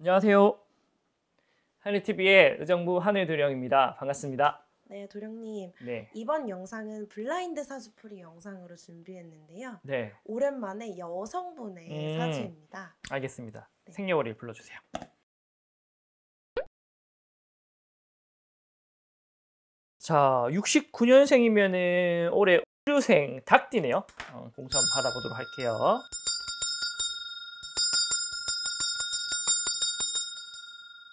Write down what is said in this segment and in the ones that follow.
안녕하세요. 하늘TV의 의정부 하늘도령입니다. 반갑습니다. 네, 도령님. 네. 이번 영상은 블라인드 사주풀이 영상으로 준비했는데요. 네. 오랜만에 여성분의 음, 사주입니다. 알겠습니다. 네. 생년월일 불러주세요. 자, 6 9년생이면 올해 수생 닭띠네요. 어, 공천 받아보도록 할게요.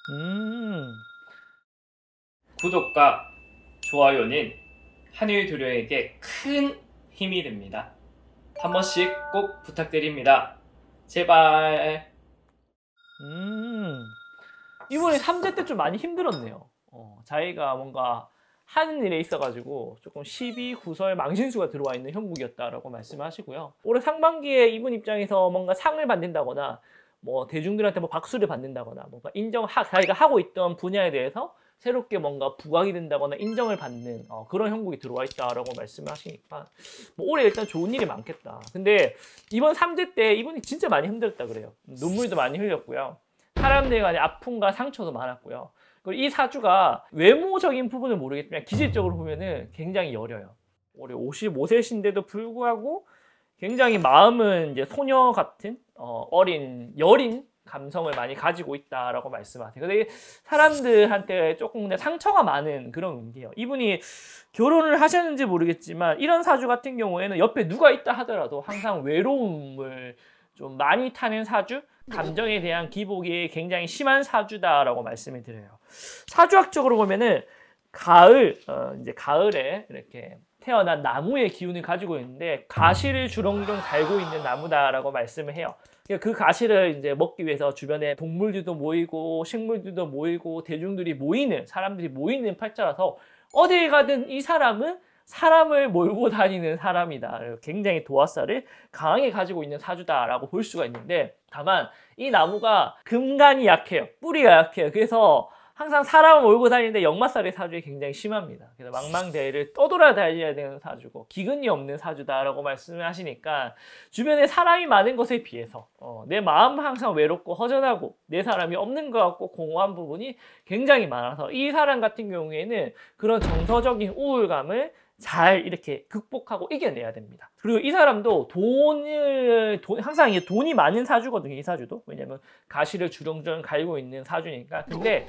음. 구독과 좋아요는 한일 도료에게 큰 힘이 됩니다. 한 번씩 꼭 부탁드립니다. 제발. 음. 이번에 3제 때좀 많이 힘들었네요. 어, 자기가 뭔가 하는 일에 있어가지고 조금 12 구설 망신수가 들어와 있는 형국이었다라고 말씀하시고요. 올해 상반기에 이분 입장에서 뭔가 상을 받는다거나 뭐 대중들한테 뭐 박수를 받는다거나 뭔가 인정 하, 자기가 하고 있던 분야에 대해서 새롭게 뭔가 부각이 된다거나 인정을 받는 어, 그런 형국이 들어와 있다라고 말씀을 하시니까 뭐 올해 일단 좋은 일이 많겠다. 근데 이번 3대 때 이분이 진짜 많이 힘들었다 그래요. 눈물도 많이 흘렸고요. 사람들 간의 아픔과 상처도 많았고요. 그리고 이 사주가 외모적인 부분은 모르겠지만 기질적으로 보면은 굉장히 여려요. 올해 55세신데도 불구하고 굉장히 마음은 이제 소녀 같은 어, 어린 여린 감성을 많이 가지고 있다라고 말씀하세요. 근데 사람들한테 조금 상처가 많은 그런 운기예요. 이분이 결혼을 하셨는지 모르겠지만 이런 사주 같은 경우에는 옆에 누가 있다 하더라도 항상 외로움을 좀 많이 타는 사주, 네. 감정에 대한 기복이 굉장히 심한 사주다라고 말씀을 드려요. 사주학적으로 보면은 가을 어, 이제 가을에 이렇게 태어난 나무의 기운을 가지고 있는데 가시를 주렁주렁 달고 있는 나무다라고 말씀을 해요. 그러니까 그 가시를 이제 먹기 위해서 주변에 동물들도 모이고 식물들도 모이고 대중들이 모이는 사람들이 모이는 팔자라서 어디에 가든 이 사람은 사람을 몰고 다니는 사람이다. 굉장히 도화살을 강하게 가지고 있는 사주다라고 볼 수가 있는데 다만 이 나무가 금간이 약해요. 뿌리가 약해요. 그래서 항상 사람 을 몰고 다니는데 역마살의 사주에 굉장히 심합니다. 그래서 망망대해를 떠돌아 다녀야 되는 사주고 기근이 없는 사주다라고 말씀을 하시니까 주변에 사람이 많은 것에 비해서 어, 내 마음 항상 외롭고 허전하고 내 사람이 없는 것 같고 공허한 부분이 굉장히 많아서 이 사람 같은 경우에는 그런 정서적인 우울감을 잘 이렇게 극복하고 이겨내야 됩니다. 그리고 이 사람도 돈을 돈, 항상 이게 돈이 많은 사주거든요. 이 사주도 왜냐면 가시를 주렁주렁 갈고 있는 사주니까. 근데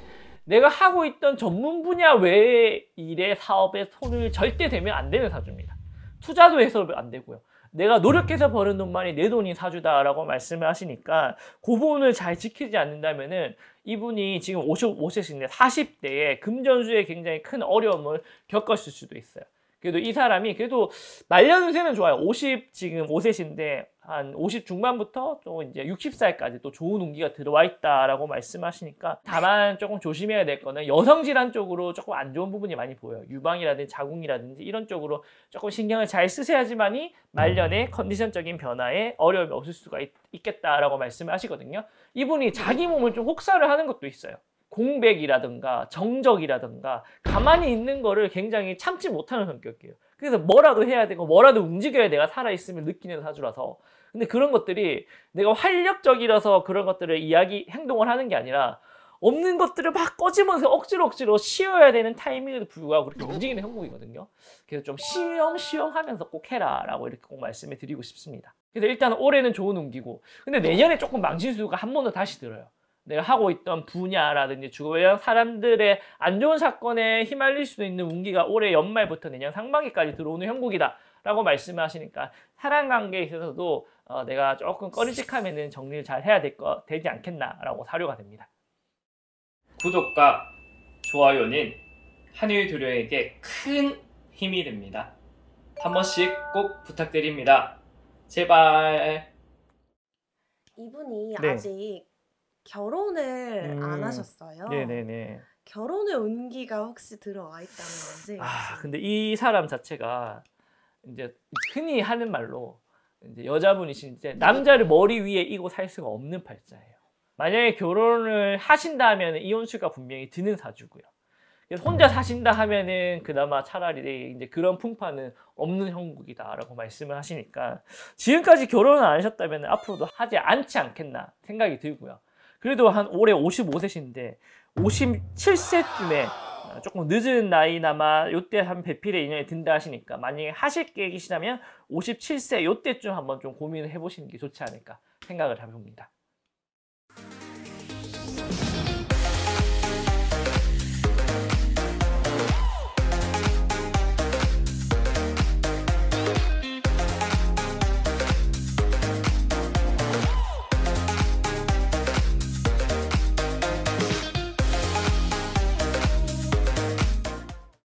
내가 하고 있던 전문 분야 외의 일에 사업에 손을 절대 대면 안 되는 사주입니다. 투자도 해서 안 되고요. 내가 노력해서 버는 돈만이 내 돈이 사주다라고 말씀을 하시니까 그 부분을 잘 지키지 않는다면은 이분이 지금 55세신데 40대에 금전수에 굉장히 큰 어려움을 겪었을 수도 있어요. 그래도 이 사람이 그래도 말년운세는 좋아요. 50 지금 5세신데 한 50 중반부터 또 이제 60살까지 또 좋은 운기가 들어와 있다라고 말씀하시니까 다만 조금 조심해야 될 거는 여성 질환 쪽으로 조금 안 좋은 부분이 많이 보여요. 유방이라든지 자궁이라든지 이런 쪽으로 조금 신경을 잘 쓰셔야지만이 말년에 음. 컨디션적인 변화에 어려움이 없을 수가 있, 겠다라고 말씀을 하시거든요. 이분이 자기 몸을 좀 혹사를 하는 것도 있어요. 공백이라든가 정적이라든가 가만히 있는 거를 굉장히 참지 못하는 성격이에요. 그래서 뭐라도 해야 되고 뭐라도 움직여야 내가 살아있으면 느끼는 사주라서 근데 그런 것들이 내가 활력적이라서 그런 것들을 이야기 행동을 하는 게 아니라 없는 것들을 막 꺼지면서 억지로 억지로 쉬어야 되는 타이밍에도 불구하고 그렇게 움직이는 형국이거든요. 그래서 좀 쉬엄쉬엄 하면서 꼭 해라라고 이렇게 꼭 말씀해 드리고 싶습니다. 그래서 일단 올해는 좋은 운기고 근데 내년에 조금 망신수가 한 번 더 다시 들어요. 내가 하고 있던 분야라든지 주변 사람들의 안 좋은 사건에 휘말릴 수도 있는 운기가 올해 연말부터 내년 상반기까지 들어오는 형국이다. 라고 말씀하시니까 사랑 관계에 있어서도 어, 내가 조금 꺼리직하면 정리를 잘 해야 될 거, 되지 않겠나라고 사료가 됩니다. 구독과 좋아요는 한일 두려에게 큰 힘이 됩니다. 한 번씩 꼭 부탁드립니다. 제발. 이분이 네. 아직 결혼을 음. 안 하셨어요. 네네네. 결혼의 온기가 혹시 들어와 있다는 건지. 아 근데 이 사람 자체가 이제 흔히 하는 말로 이제 여자분이신데 네. 남자를 머리 위에 이고 살 수가 없는 팔자예요. 만약에 결혼을 하신다면 이혼수가 분명히 드는 사주고요. 혼자 음. 사신다 하면은 그나마 차라리 네, 이제 그런 풍파는 없는 형국이다라고 말씀을 하시니까 지금까지 결혼을 안 하셨다면 앞으로도 하지 않지 않겠나 생각이 들고요. 그래도 한 올해 55세신데 57세쯤에 조금 늦은 나이나마 요때 한 배필의 인연이 든다 하시니까 만약에 하실 계획이시다면 57세 요때쯤 한번 좀 고민을 해보시는 게 좋지 않을까 생각을 해봅니다.